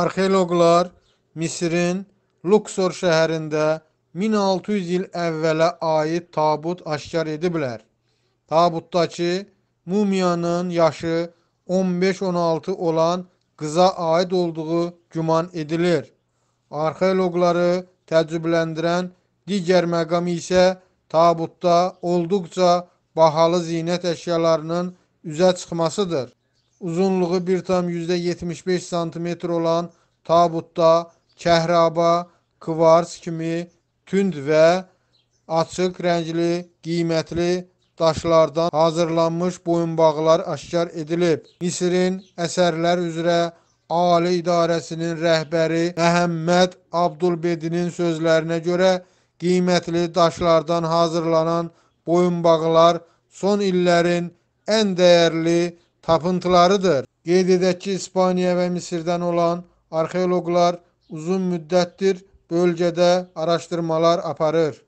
Arxeoloqlar Misirin Luksor şəhərində 1600 il əvvələ aid tabut aşkar ediblər. Tabutdakı mumiyanın yaşı 15-16 olan qıza aid olduğu güman edilir. Arxeoloqları təəccübləndirən digər məqam isə tabutda olduqca bahalı zinət əşyalarının üzə çıxmasıdır uzunluğu 1,75 sm olan tabutda kəhraba, kvars kimi tünd və açıq rəngli qiymətli daşlardan hazırlanmış boyunbağlar aşkar edilib. Misirin əsərlər üzrə Ali İdarəsinin rəhbəri Məhəmməd Abdulbedinin sözlərinə görə qiymətli daşlardan hazırlanan boyunbağlar son illərin ən dəyərli tapıntılarıdır. Qeyd edək ki, İspaniya və Misirdən olan arxeoloqlar uzun müddətdir bölgədə araşdırmalar aparır.